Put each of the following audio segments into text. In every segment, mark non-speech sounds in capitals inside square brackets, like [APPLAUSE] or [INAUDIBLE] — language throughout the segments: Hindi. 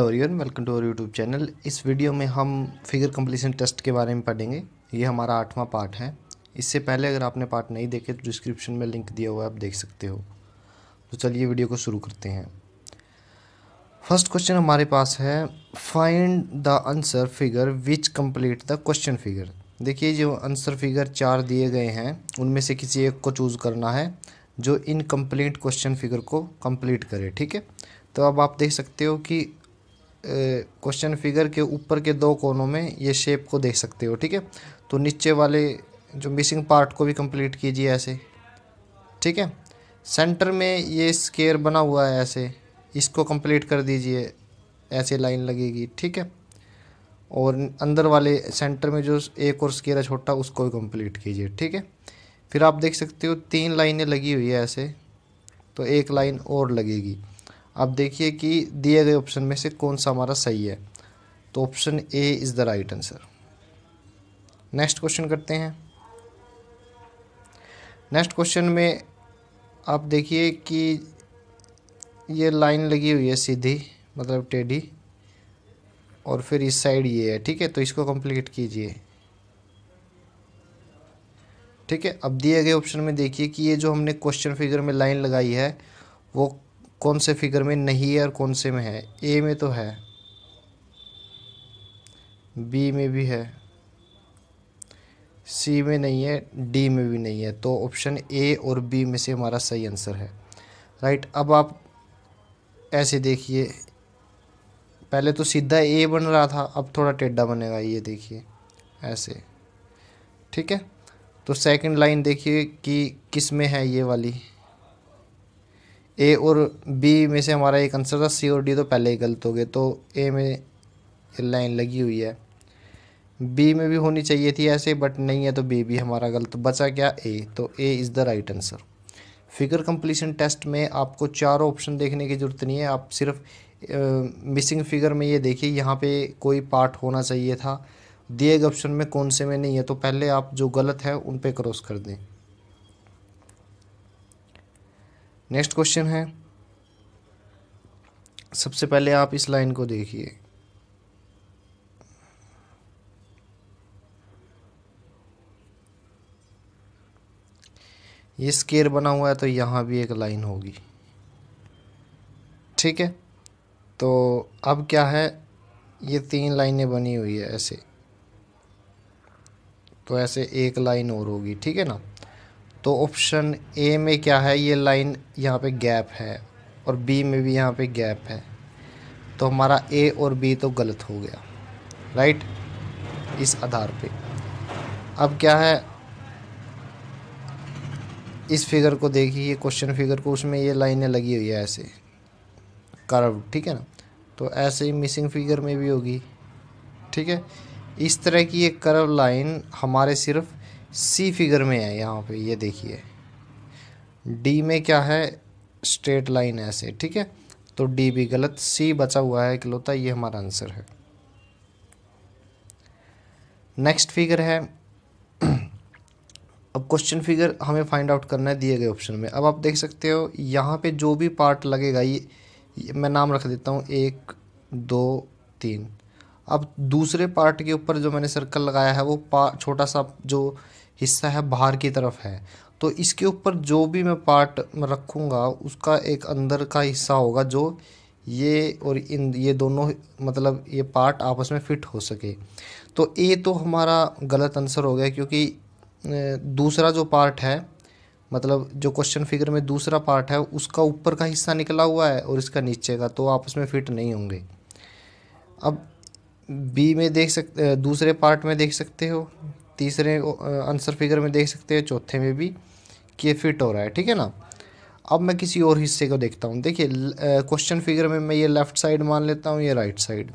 everyone welcome to our YouTube channel इस वीडियो में हम फिगर कंप्लीशन टेस्ट के बारे में पढ़ेंगे ये हमारा आठवां पार्ट है इससे पहले अगर आपने पार्ट नहीं देखे तो डिस्क्रिप्शन में लिंक दिया हुआ है आप देख सकते हो तो चलिए वीडियो को शुरू करते हैं फर्स्ट क्वेश्चन हमारे पास है find the answer figure which complete the question figure देखिए जो आंसर फिगर चार दिए गए हैं उनमें से किसी एक को चूज़ करना है जो इनकम्प्लीट क्वेश्चन फिगर को कम्प्लीट करे ठीक है तो अब आप देख सकते हो कि क्वेश्चन फिगर के ऊपर के दो कोनों में ये शेप को देख सकते हो ठीक है तो नीचे वाले जो मिसिंग पार्ट को भी कंप्लीट कीजिए ऐसे ठीक है सेंटर में ये स्केयर बना हुआ है ऐसे इसको कंप्लीट कर दीजिए ऐसे लाइन लगेगी ठीक है और अंदर वाले सेंटर में जो एक और स्केयर है छोटा उसको भी कंप्लीट कीजिए ठीक है फिर आप देख सकते हो तीन लाइनें लगी हुई है ऐसे तो एक लाइन और लगेगी अब देखिए कि दिए गए ऑप्शन में से कौन सा हमारा सही है तो option A is the right answer next question करते हैं नेक्स्ट क्वेश्चन में आप देखिए कि ये लाइन लगी हुई है सीधी मतलब टेढ़ी और फिर इस साइड ये है ठीक है तो इसको कंप्लीट कीजिए ठीक है अब दिए गए ऑप्शन में देखिए कि ये जो हमने क्वेश्चन फिगर में लाइन लगाई है वो कौन से फिगर में नहीं है और कौन से में है ए में तो है बी में भी है सी में नहीं है डी में भी नहीं है तो ऑप्शन ए और बी में से हमारा सही आंसर है राइट अब आप ऐसे देखिए पहले तो सीधा ए बन रहा था अब थोड़ा टेढ़ा बनेगा ये देखिए ऐसे ठीक है तो सेकंड लाइन देखिए कि किस में है ये वाली ए और बी में से हमारा एक आंसर था सी और डी तो पहले ही गलत हो गए तो ए में लाइन लगी हुई है बी में भी होनी चाहिए थी ऐसे बट नहीं है तो बी भी हमारा गलत बचा क्या ए तो A is the right answer figure completion test में आपको चार ऑप्शन देखने की ज़रूरत नहीं है आप सिर्फ मिसिंग फिगर में ये देखिए यहाँ पे कोई पार्ट होना चाहिए था दिए गए ऑप्शन में कौन से में नहीं है तो पहले आप जो गलत है उन पे क्रॉस कर दें नेक्स्ट क्वेश्चन है सबसे पहले आप इस लाइन को देखिए ये स्केयर बना हुआ है तो यहाँ भी एक लाइन होगी ठीक है तो अब क्या है ये तीन लाइनें बनी हुई है ऐसे तो ऐसे एक लाइन और होगी ठीक है ना तो ऑप्शन ए में क्या है ये लाइन यहाँ पे गैप है और बी में भी यहाँ पे गैप है तो हमारा ए और बी तो गलत हो गया राइट इस आधार पे अब क्या है इस फिगर को देखिए क्वेश्चन फिगर को उसमें ये लाइनें लगी हुई है ऐसे कर्व ठीक है ना तो ऐसे ही मिसिंग फिगर में भी होगी ठीक है इस तरह की ये कर्व लाइन हमारे सिर्फ सी फिगर में है यहाँ पे ये देखिए डी में क्या है स्ट्रेट लाइन ऐसे ठीक है तो डी भी गलत सी बचा हुआ है इकलौता ये हमारा आंसर है नेक्स्ट फिगर है अब क्वेश्चन फिगर हमें फाइंड आउट करना है दिए गए ऑप्शन में अब आप देख सकते हो यहाँ पे जो भी पार्ट लगेगा ये, ये मैं नाम रख देता हूँ एक दो तीन अब दूसरे पार्ट के ऊपर जो मैंने सर्कल लगाया है वो छोटा सा जो हिस्सा है बाहर की तरफ है तो इसके ऊपर जो भी मैं पार्ट रखूँगा उसका एक अंदर का हिस्सा होगा जो ये और इन ये दोनों मतलब ये पार्ट आपस में फिट हो सके तो ए तो हमारा गलत आंसर हो गया क्योंकि दूसरा जो पार्ट है मतलब जो क्वेश्चन फिगर में दूसरा पार्ट है उसका ऊपर का हिस्सा निकला हुआ है और इसका नीचे का तो आपस में फिट नहीं होंगे अब बी में देख सकते दूसरे पार्ट में देख सकते हो तीसरे आंसर फिगर में देख सकते हैं चौथे में भी कि ये फिट हो रहा है ठीक है ना अब मैं किसी और हिस्से को देखता हूँ देखिए क्वेश्चन फिगर में मैं ये लेफ़्ट साइड मान लेता हूँ ये राइट साइड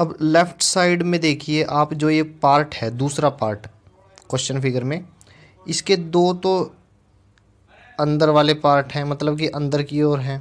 अब लेफ़्ट साइड में देखिए आप जो ये पार्ट है दूसरा पार्ट क्वेश्चन फिगर में इसके दो तो अंदर वाले पार्ट हैं मतलब कि अंदर की ओर हैं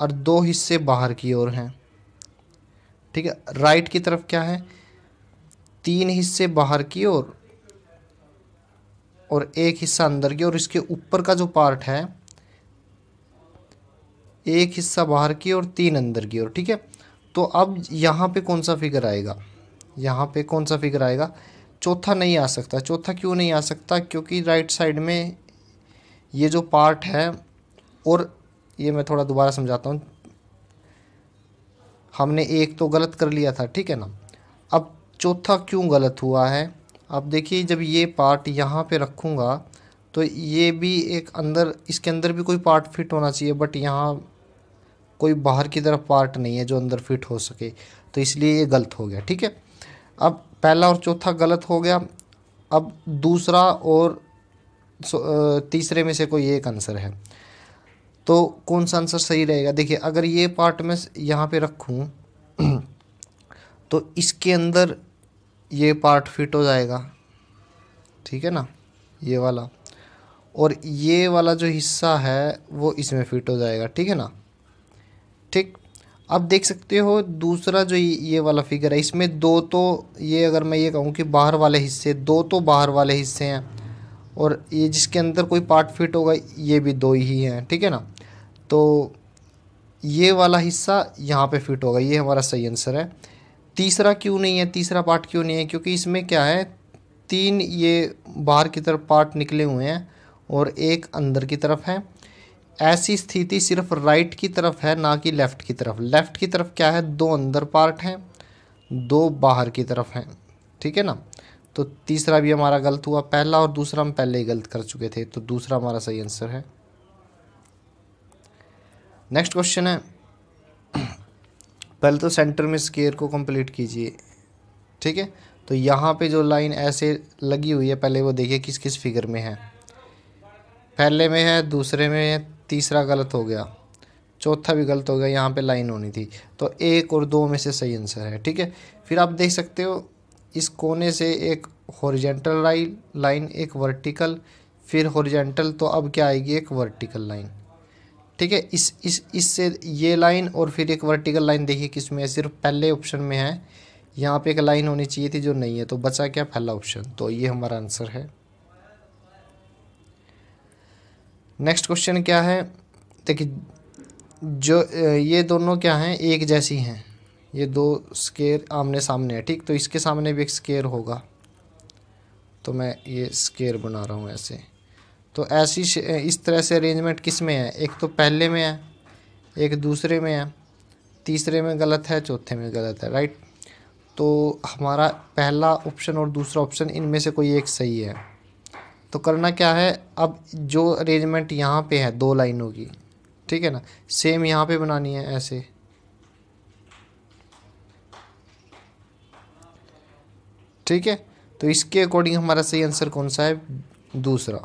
और दो हिस्से बाहर की ओर हैं ठीक है राइट की तरफ क्या है तीन हिस्से बाहर की ओर और, एक हिस्सा अंदर की और इसके ऊपर का जो पार्ट है एक हिस्सा बाहर की और तीन अंदर की ओर ठीक है तो अब यहाँ पे कौन सा फिगर आएगा यहाँ पे कौन सा फिगर आएगा चौथा नहीं आ सकता चौथा क्यों नहीं आ सकता क्योंकि राइट साइड में ये जो पार्ट है और ये मैं थोड़ा दोबारा समझाता हूँ हमने एक तो गलत कर लिया था ठीक है ना अब चौथा क्यों गलत हुआ है अब देखिए जब ये पार्ट यहाँ पे रखूँगा तो ये भी एक अंदर इसके अंदर भी कोई पार्ट फिट होना चाहिए बट यहाँ कोई बाहर की तरफ पार्ट नहीं है जो अंदर फिट हो सके तो इसलिए ये गलत हो गया ठीक है अब पहला और चौथा गलत हो गया अब दूसरा और तीसरे में से कोई एक आंसर है तो कौन सा आंसर सही रहेगा देखिए अगर ये पार्ट में यहाँ पे रखूँ [CLEARS THROAT] तो इसके अंदर ये पार्ट फिट हो जाएगा ठीक है ना ये वाला और ये वाला जो हिस्सा है वो इसमें फिट हो जाएगा ठीक है ना ठीक अब देख सकते हो दूसरा जो ये वाला फिगर है इसमें दो तो ये अगर मैं ये कहूँ कि बाहर वाले हिस्से दो तो बाहर वाले हिस्से हैं और ये जिसके अंदर कोई पार्ट फिट होगा ये भी दो ही हैं ठीक है ना तो ये वाला हिस्सा यहाँ पे फिट होगा ये हमारा सही आंसर है तीसरा क्यों नहीं है तीसरा पार्ट क्यों नहीं है क्योंकि इसमें क्या है तीन ये बाहर की तरफ पार्ट निकले हुए हैं और एक अंदर की तरफ है ऐसी स्थिति सिर्फ राइट की तरफ है ना कि लेफ़्ट की तरफ लेफ़्ट की तरफ क्या है दो अंदर पार्ट हैं दो बाहर की तरफ हैं ठीक है ना तो तीसरा भी हमारा गलत हुआ पहला और दूसरा हम पहले ही गलत कर चुके थे तो दूसरा हमारा सही आंसर है नेक्स्ट क्वेश्चन है पहले तो सेंटर में स्केयर को कंप्लीट कीजिए ठीक है तो यहाँ पे जो लाइन ऐसे लगी हुई है पहले वो देखिए किस किस फिगर में है पहले में है दूसरे में है तीसरा गलत हो गया चौथा भी गलत हो गया यहाँ पे लाइन होनी थी तो एक और दो में से सही आंसर है ठीक है फिर आप देख सकते हो इस कोने से एक हॉरिजेंटल लाइन लाइन एक वर्टिकल फिर हॉरिजेंटल तो अब क्या आएगी एक वर्टिकल लाइन ठीक है इस इस इससे ये लाइन और फिर एक वर्टिकल लाइन देखिए किस में है सिर्फ पहले ऑप्शन में है यहाँ पे एक लाइन होनी चाहिए थी जो नहीं है तो बचा क्या पहला ऑप्शन तो ये हमारा आंसर है नेक्स्ट क्वेश्चन क्या है देखिए जो ये दोनों क्या हैं एक जैसी हैं ये दो स्केयर आमने सामने है ठीक तो इसके सामने भी एक स्केयर होगा तो मैं ये स्केयर बना रहा हूँ ऐसे तो ऐसी इस तरह से अरेंजमेंट किस में है एक तो पहले में है एक दूसरे में है तीसरे में गलत है चौथे में गलत है राइट तो हमारा पहला ऑप्शन और दूसरा ऑप्शन इनमें से कोई एक सही है तो करना क्या है अब जो अरेंजमेंट यहाँ पे है दो लाइनों की ठीक है ना सेम यहाँ पे बनानी है ऐसे ठीक है तो इसके अकॉर्डिंग हमारा सही आंसर कौन सा है दूसरा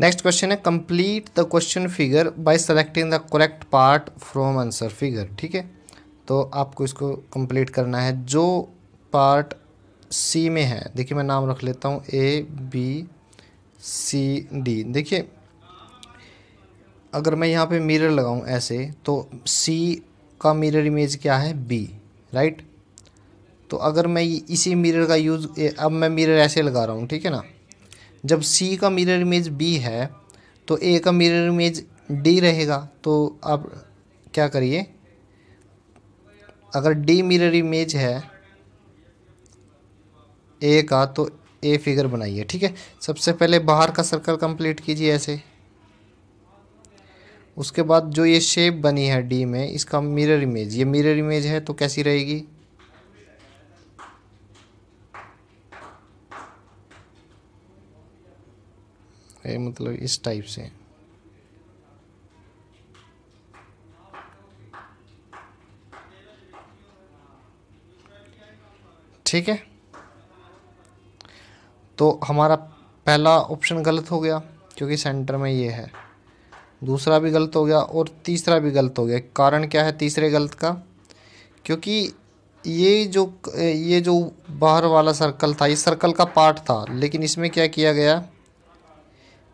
नेक्स्ट क्वेश्चन है complete the question figure by selecting the correct part from answer figure ठीक है तो आपको इसको कंप्लीट करना है जो पार्ट सी में है देखिए मैं नाम रख लेता हूँ ए बी सी डी देखिए अगर मैं यहाँ पे मिरर लगाऊँ ऐसे तो सी का मिरर इमेज क्या है बी राइट तो अगर मैं इसी मिरर का यूज़ अब मैं मिरर ऐसे लगा रहा हूँ ठीक है ना जब सी का मिरर इमेज बी है तो ए का मिरर इमेज डी रहेगा तो आप क्या करिए अगर डी मिरर इमेज है ए का तो ए फिगर बनाइए ठीक है सबसे पहले बाहर का सर्कल कंप्लीट कीजिए ऐसे उसके बाद जो ये शेप बनी है डी में इसका मिरर इमेज ये मिरर इमेज है तो कैसी रहेगी ये मतलब इस टाइप से ठीक है तो हमारा पहला ऑप्शन गलत हो गया क्योंकि सेंटर में ये है दूसरा भी गलत हो गया और तीसरा भी गलत हो गया कारण क्या है तीसरे गलत का क्योंकि ये जो ये जो बाहर वाला सर्कल था ये सर्कल का पार्ट था लेकिन इसमें क्या किया गया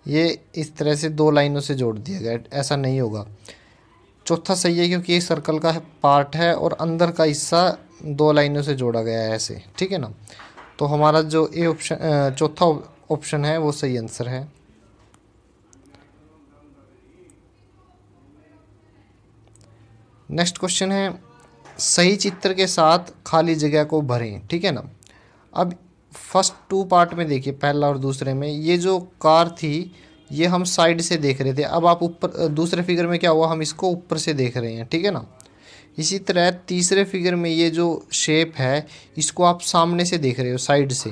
ये इस तरह से दो लाइनों से जोड़ दिया गया ऐसा नहीं होगा चौथा सही है क्योंकि ये सर्कल का पार्ट है और अंदर का हिस्सा दो लाइनों से जोड़ा गया है ऐसे ठीक है ना तो हमारा जो ए ऑप्शन चौथा ऑप्शन है वो सही आंसर है नेक्स्ट क्वेश्चन है सही चित्र के साथ खाली जगह को भरें ठीक है ना अब फर्स्ट टू पार्ट में देखिए पहला और दूसरे में ये जो कार थी ये हम साइड से देख रहे थे अब आप ऊपर दूसरे फिगर में क्या हुआ हम इसको ऊपर से देख रहे हैं ठीक है ना इसी तरह तीसरे फिगर में ये जो शेप है इसको आप सामने से देख रहे हो साइड से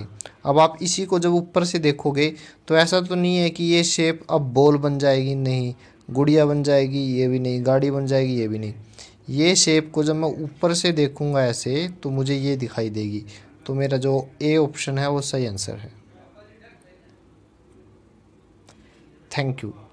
अब आप इसी को जब ऊपर से देखोगे तो ऐसा तो नहीं है कि ये शेप अब बॉल बन जाएगी नहीं गुड़िया बन जाएगी ये भी नहीं गाड़ी बन जाएगी ये भी नहीं ये शेप को जब मैं ऊपर से देखूंगा ऐसे तो मुझे ये दिखाई देगी तो मेरा जो ए ऑप्शन है वो सही आंसर है थैंक यू